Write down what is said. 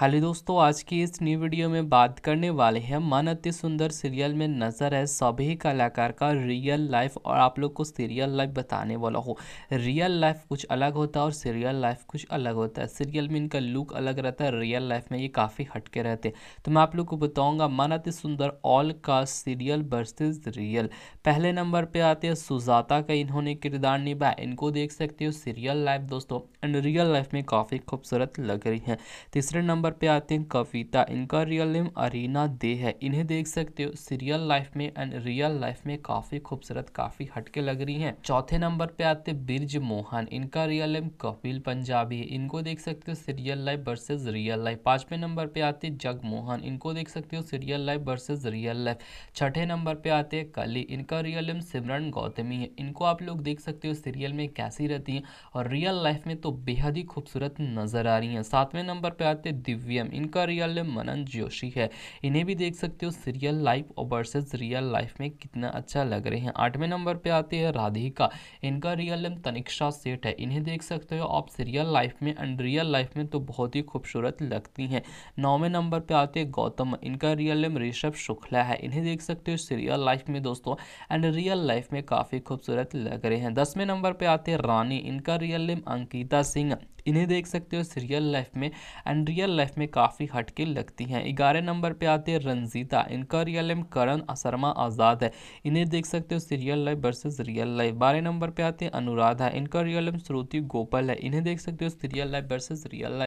hello दोस्तों आज की इस न्यू वीडियो में बात करने वाले हैं मन अति सुंदर सीरियल में नज़र है सभी कलाकार का रियल लाइफ और आप लोग को सीरियल लाइफ बताने वाला हो रियल लाइफ कुछ अलग होता है और सीरियल लाइफ कुछ अलग होता है सीरियल में इनका लुक अलग रहता है रियल लाइफ में ये काफ़ी हटके रहते हैं तो मैं आप लोग को बताऊँगा मन अति सुंदर ऑल का सीरियल वर्सेज रियल पहले नंबर पर आते हैं सुजाता का इन्होंने किरदार निभाया इनको देख सकते हो सीरियल लाइफ दोस्तों एंड रियल लाइफ में काफ़ी खूबसूरत लग रही है तीसरे नंबर नंबर पे आते हैं कविता इनका रियल नेम अरीना दे है इन्हें देख सकते हो सीरियल लाइफ में एंड रियल लाइफ में काफी खूबसूरत काफी हटके लग रही हैं चौथे नंबर पे आते बिरज मोहन इनका रियल नेम कपिल पंजाबी है इनको देख सकते हो serial life versus real life पांचवे नंबर पे आते जगमोहन इनको देख सकते हो serial life versus real life छठे नंबर पे आते हैं कली इनका रियल नेम सिमरन गौतमी है इनको आप लोग देख सकते हो सीरियल में कैसी रहती है और रियल लाइफ में तो बेहद ही खूबसूरत नजर आ रही है सातवें नंबर पे आते दिव्य दिव्यम इनका रियल नेम मनन जोशी है इन्हें भी देख सकते हो सीरियल लाइफ और वर्सेज रियल लाइफ में कितना अच्छा लग रहे हैं आठवें नंबर पे आते हैं राधिका इनका रियल नेम तनिक्षा सेठ है इन्हें देख सकते हो आप सीरियल लाइफ में एंड रियल लाइफ में तो बहुत ही खूबसूरत लगती हैं नौवें नंबर पर आते हैं गौतम इनका रियल नेम ऋषभ शुक्ला है इन्हें देख सकते हो सीरियल लाइफ में दोस्तों एंड रियल लाइफ में काफ़ी खूबसूरत लग रहे हैं दसवें नंबर पर आते हैं रानी इनका रियल नेम अंकिता सिंह इन्हें देख सकते हो रियल लाइफ में एंड रियल लाइफ में काफ़ी हटके लगती हैं ग्यारह नंबर पे आते हैं रंजीता इनका रियल नेम करण शर्मा आज़ाद है इन्हें देख सकते हो serial life versus real life बारह नंबर पे आते हैं अनुराधा इनका रियल नेम श्रुति गोपाल है इन्हें देख सकते हो serial life versus real life